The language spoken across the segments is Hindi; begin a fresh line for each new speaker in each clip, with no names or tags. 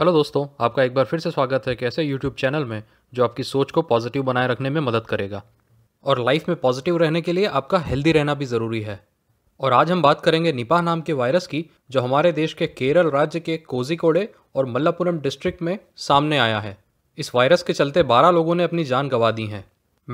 हेलो दोस्तों आपका एक बार फिर से स्वागत है ऐसे यूट्यूब चैनल में जो आपकी सोच को पॉजिटिव बनाए रखने में मदद करेगा और लाइफ में पॉजिटिव रहने के लिए आपका हेल्दी रहना भी ज़रूरी है और आज हम बात करेंगे निपाह नाम के वायरस की जो हमारे देश के केरल राज्य के कोजिकोड़े और मल्लापुरम डिस्ट्रिक्ट में सामने आया है इस वायरस के चलते बारह लोगों ने अपनी जान गंवा दी है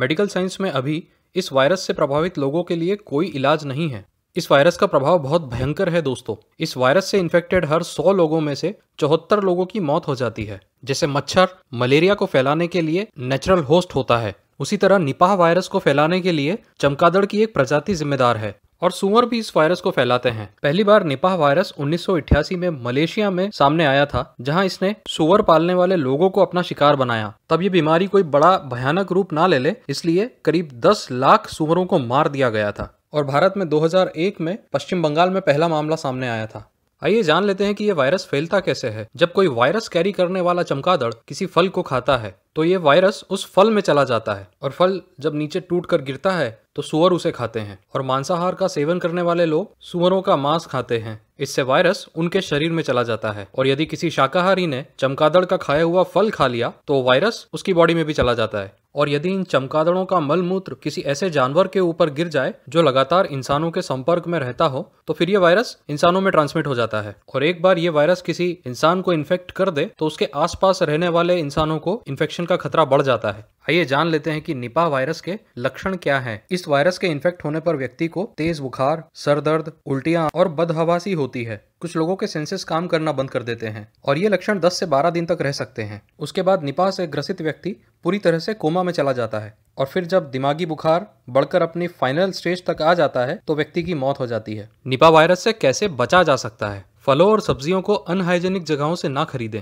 मेडिकल साइंस में अभी इस वायरस से प्रभावित लोगों के लिए कोई इलाज नहीं है इस वायरस का प्रभाव बहुत भयंकर है दोस्तों इस वायरस से इन्फेक्टेड हर 100 लोगों में से चौहत्तर लोगों की मौत हो जाती है जैसे मच्छर मलेरिया को फैलाने के लिए नेचुरल होस्ट होता है उसी तरह निपाह वायरस को फैलाने के लिए चमकादड़ की एक प्रजाति जिम्मेदार है और सुअर भी इस वायरस को फैलाते हैं पहली बार निपाह वायरस 1988 में मलेशिया में सामने आया था जहां इसने सुअर पालने वाले लोगों को अपना शिकार बनाया तब ये बीमारी कोई बड़ा भयानक रूप ना ले ले इसलिए करीब 10 लाख सुअरों को मार दिया गया था और भारत में 2001 में पश्चिम बंगाल में पहला मामला सामने आया था आइए जान लेते हैं कि यह वायरस फैलता कैसे है जब कोई वायरस कैरी करने वाला चमकादड़ किसी फल को खाता है तो ये वायरस उस फल में चला जाता है और फल जब नीचे टूट कर गिरता है तो सुअर उसे खाते हैं और मांसाहार का सेवन करने वाले लोग सुअरों का मांस खाते हैं इससे वायरस उनके शरीर में चला जाता है और यदि किसी शाकाहारी ने चमकादड़ का खाया हुआ फल खा लिया तो वायरस उसकी बॉडी में भी चला जाता है और यदि इन चमकादड़ों का मल मूत्र किसी ऐसे जानवर के ऊपर गिर जाए जो लगातार इंसानों के संपर्क में रहता हो तो फिर ये वायरस इंसानों में ट्रांसमिट हो जाता है और एक बार ये वायरस किसी इंसान को इन्फेक्ट कर दे तो उसके आसपास रहने वाले इंसानों को इन्फेक्शन का खतरा बढ़ जाता है आइए जान लेते हैं कि निपाह वायरस के लक्षण क्या हैं। इस वायरस के इन्फेक्ट होने पर व्यक्ति को तेज बुखार सर दर्द उल्टियाँ और बदहवासी होती है कुछ लोगों के सेंसेस काम करना बंद कर देते हैं और ये लक्षण 10 से 12 दिन तक रह सकते हैं उसके बाद निपाह से ग्रसित व्यक्ति पूरी तरह से कोमा में चला जाता है और फिर जब दिमागी बुखार बढ़कर अपनी फाइनल स्टेज तक आ जाता है तो व्यक्ति की मौत हो जाती है निपा वायरस से कैसे बचा जा सकता है फलों और सब्जियों को अनहाइजेनिक जगहों से ना खरीदें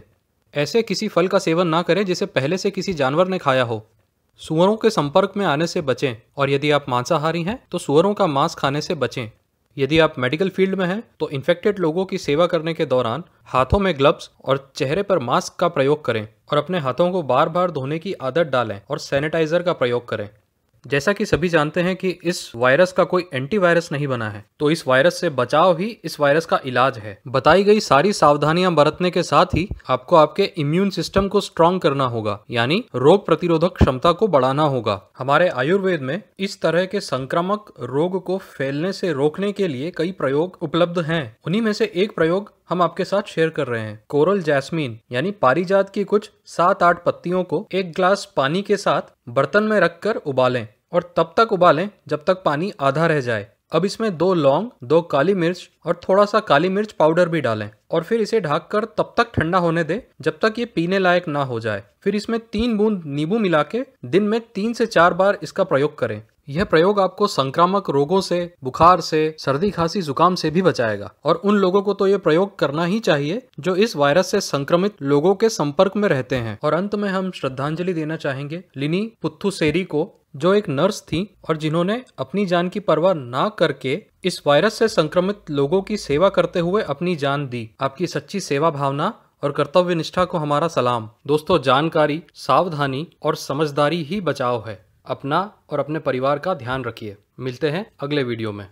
ऐसे किसी फल का सेवन ना करें जिसे पहले से किसी जानवर ने खाया हो सुअरों के संपर्क में आने से बचें और यदि आप मांसाहारी हैं तो सुअरों का मांस खाने से बचें यदि आप मेडिकल फील्ड में हैं तो इन्फेक्टेड लोगों की सेवा करने के दौरान हाथों में ग्लव्स और चेहरे पर मास्क का प्रयोग करें और अपने हाथों को बार बार धोने की आदत डालें और सैनिटाइजर का प्रयोग करें जैसा कि सभी जानते हैं कि इस वायरस का कोई एंटीवायरस नहीं बना है तो इस वायरस से बचाव ही इस वायरस का इलाज है बताई गई सारी सावधानियां बरतने के साथ ही आपको आपके इम्यून सिस्टम को स्ट्रांग करना होगा यानी रोग प्रतिरोधक क्षमता को बढ़ाना होगा हमारे आयुर्वेद में इस तरह के संक्रामक रोग को फैलने से रोकने के लिए कई प्रयोग उपलब्ध है उन्हीं में से एक प्रयोग हम आपके साथ शेयर कर रहे हैं कोरल जैस्मिन यानी पारिजात की कुछ सात आठ पत्तियों को एक ग्लास पानी के साथ बर्तन में रखकर उबालें और तब तक उबालें जब तक पानी आधा रह जाए अब इसमें दो लौंग दो काली मिर्च और थोड़ा सा काली मिर्च पाउडर भी डालें और फिर इसे ढककर तब तक ठंडा होने दें जब तक ये पीने लायक ना हो जाए फिर इसमें तीन बूंद नींबू मिला के दिन में तीन से चार बार इसका प्रयोग करें यह प्रयोग आपको संक्रामक रोगों से बुखार से सर्दी खांसी जुकाम से भी बचाएगा और उन लोगों को तो ये प्रयोग करना ही चाहिए जो इस वायरस से संक्रमित लोगों के संपर्क में रहते हैं और अंत में हम श्रद्धांजलि देना चाहेंगे लिनी पुथु सेरी को जो एक नर्स थी और जिन्होंने अपनी जान की परवाह ना करके इस वायरस से संक्रमित लोगों की सेवा करते हुए अपनी जान दी आपकी सच्ची सेवा भावना और कर्तव्य निष्ठा को हमारा सलाम दोस्तों जानकारी सावधानी और समझदारी ही बचाव है अपना और अपने परिवार का ध्यान रखिए मिलते हैं अगले वीडियो में